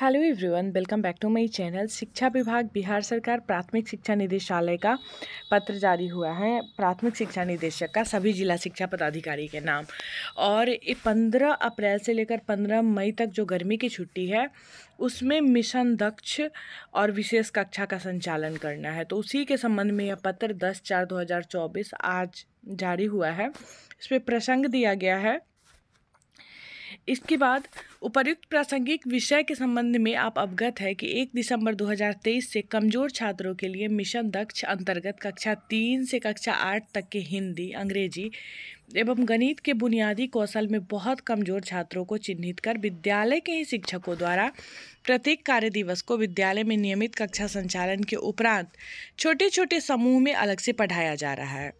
hello everyone welcome back to my channel शिक्षा विभाग बिहार सरकार प्राथमिक शिक्षा निदेशालय का पत्र जारी हुआ है प्राथमिक शिक्षा निदेशक का सभी जिला शिक्षा पदाधिकारी के नाम और ये पंद्रह अप्रैल से लेकर पंद्रह मई तक जो गर्मी की छुट्टी है उसमें मिशन दक्ष और विशेष कक्षा का संचालन करना है तो उसी के संबंध में यह पत्र दस चार दो आज जारी हुआ है इसमें प्रसंग दिया गया है इसके बाद उपर्युक्त प्रासंगिक विषय के संबंध में आप अवगत है कि 1 दिसंबर 2023 से कमजोर छात्रों के लिए मिशन दक्ष अंतर्गत कक्षा तीन से कक्षा आठ तक के हिंदी अंग्रेजी एवं गणित के बुनियादी कौशल में बहुत कमजोर छात्रों को चिन्हित कर विद्यालय के ही शिक्षकों द्वारा प्रत्येक कार्य दिवस को विद्यालय में नियमित कक्षा संचालन के उपरांत छोटे छोटे समूह में अलग से पढ़ाया जा रहा है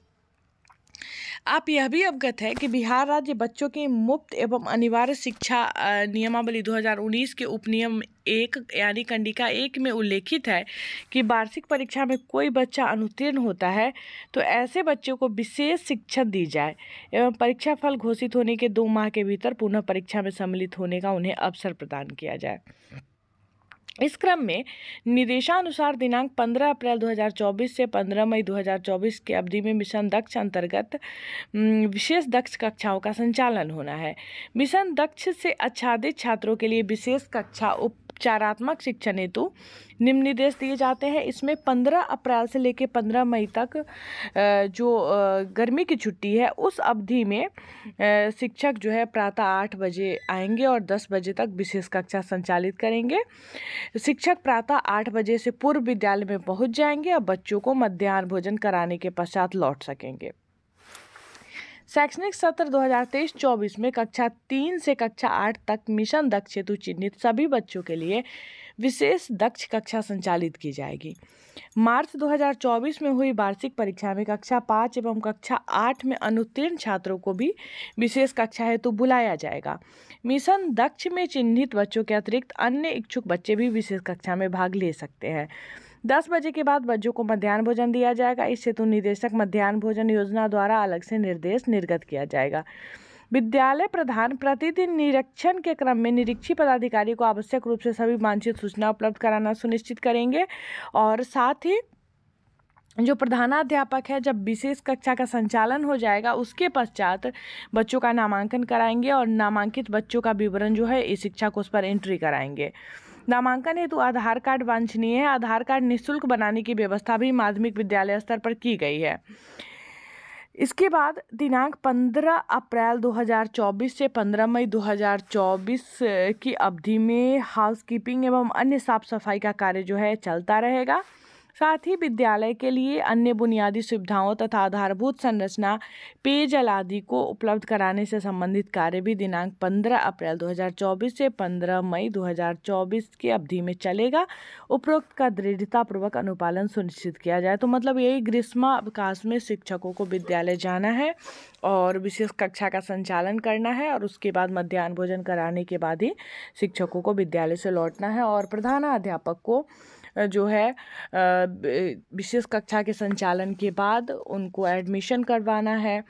आप यह भी अवगत है कि बिहार राज्य बच्चों की मुफ्त एवं अनिवार्य शिक्षा नियमावली 2019 के उपनियम एक यानी कंडिका एक में उल्लेखित है कि वार्षिक परीक्षा में कोई बच्चा अनुत्तीर्ण होता है तो ऐसे बच्चों को विशेष शिक्षा दी जाए एवं परीक्षा फल घोषित होने के दो माह के भीतर पुनः परीक्षा में सम्मिलित होने का उन्हें अवसर प्रदान किया जाए इस क्रम में निर्देशानुसार दिनांक 15 अप्रैल 2024 से 15 मई 2024 की अवधि में मिशन दक्ष अंतर्गत विशेष दक्ष कक्षाओं का संचालन होना है मिशन दक्ष से आच्छादित छात्रों के लिए विशेष कक्षा उप उपचारात्मक शिक्षण हेतु निम्न निर्देश दिए जाते हैं इसमें पंद्रह अप्रैल से लेकर पंद्रह मई तक जो गर्मी की छुट्टी है उस अवधि में शिक्षक जो है प्रातः आठ बजे आएंगे और दस बजे तक विशेष कक्षा संचालित करेंगे शिक्षक प्रातः आठ बजे से पूर्व विद्यालय में पहुंच जाएंगे और बच्चों को मध्यान्ह भोजन कराने के पश्चात लौट सकेंगे शैक्षणिक सत्र 2023-24 में कक्षा तीन से कक्षा आठ तक मिशन दक्ष हेतु चिन्हित सभी बच्चों के लिए विशेष दक्ष कक्षा संचालित की जाएगी मार्च 2024 में हुई वार्षिक परीक्षा में कक्षा पाँच एवं कक्षा आठ में अनुत्तीर्ण छात्रों को भी विशेष कक्षा हेतु बुलाया जाएगा मिशन दक्ष में चिन्हित बच्चों के अतिरिक्त अन्य इच्छुक बच्चे भी विशेष कक्षा में भाग ले सकते हैं दस बजे के बाद बच्चों को मध्यान्ह भोजन दिया जाएगा इस सेतु निदेशक मध्यान्ह भोजन योजना द्वारा अलग से निर्देश निर्गत किया जाएगा विद्यालय प्रधान प्रतिदिन निरीक्षण के क्रम में निरीक्षी पदाधिकारी को आवश्यक रूप से सभी वांछित सूचना उपलब्ध कराना सुनिश्चित करेंगे और साथ ही जो प्रधानाध्यापक है जब विशेष कक्षा का संचालन हो जाएगा उसके पश्चात बच्चों का नामांकन कराएंगे और नामांकित बच्चों का विवरण जो है इस शिक्षा कोष पर एंट्री कराएंगे नामांकन हेतु आधार कार्ड वांछनीय है आधार कार्ड निःशुल्क बनाने की व्यवस्था भी माध्यमिक विद्यालय स्तर पर की गई है इसके बाद दिनांक 15 अप्रैल 2024 से 15 मई 2024 की अवधि में हाउसकीपिंग एवं अन्य साफ सफाई का कार्य जो है चलता रहेगा साथ ही विद्यालय के लिए अन्य बुनियादी सुविधाओं तथा आधारभूत संरचना पेयजल आदि को उपलब्ध कराने से संबंधित कार्य भी दिनांक 15 अप्रैल 2024 से 15 मई 2024 की अवधि में चलेगा उपरोक्त का दृढ़तापूर्वक अनुपालन सुनिश्चित किया जाए तो मतलब यही ग्रीष्म अवकाश में शिक्षकों को विद्यालय जाना है और विशेष कक्षा का संचालन करना है और उसके बाद मध्यान्ह भोजन कराने के बाद ही शिक्षकों को विद्यालय से लौटना है और प्रधानाध्यापक को जो है मतलब, विशेष कक्षा के संचालन के बाद उनको एडमिशन करवाना है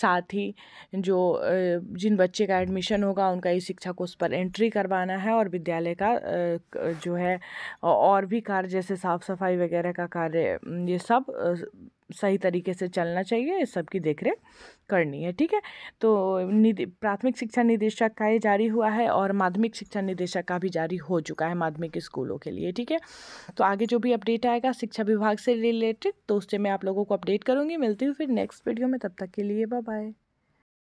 साथ ही जो जिन बच्चे का एडमिशन होगा उनका इस शिक्षा कोर्स पर एंट्री करवाना है और विद्यालय का जो है और भी कार्य जैसे साफ़ सफाई वगैरह का कार्य ये सब सही तरीके से चलना चाहिए सबकी देखरेख करनी है ठीक है तो प्राथमिक शिक्षा निदेशक का ये जारी हुआ है और माध्यमिक शिक्षा निदेशक का भी जारी हो चुका है माध्यमिक स्कूलों के लिए ठीक है तो आगे जो भी अपडेट आएगा शिक्षा विभाग से रिलेटेड तो उससे मैं आप लोगों को अपडेट करूँगी मिलती हूँ फिर नेक्स्ट वीडियो में तब तक के लिए बाय